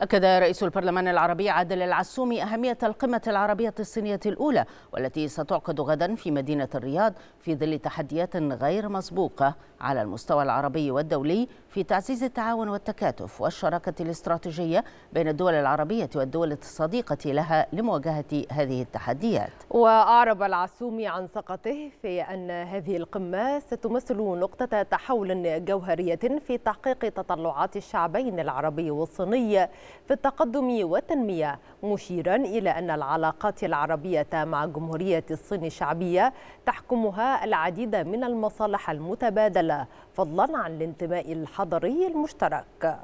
أكد رئيس البرلمان العربي عادل العسومي أهمية القمة العربية الصينية الأولى والتي ستعقد غدا في مدينة الرياض في ظل تحديات غير مسبوقة على المستوى العربي والدولي في تعزيز التعاون والتكاتف والشراكة الاستراتيجية بين الدول العربية والدول الصديقة لها لمواجهة هذه التحديات وأعرب العسومي عن سقطه في أن هذه القمة ستمثل نقطة تحول جوهرية في تحقيق تطلعات الشعبين العربي والصيني في التقدم والتنمية مشيرا إلى أن العلاقات العربية مع جمهورية الصين الشعبية تحكمها العديد من المصالح المتبادلة فضلا عن الانتماء الحضري المشترك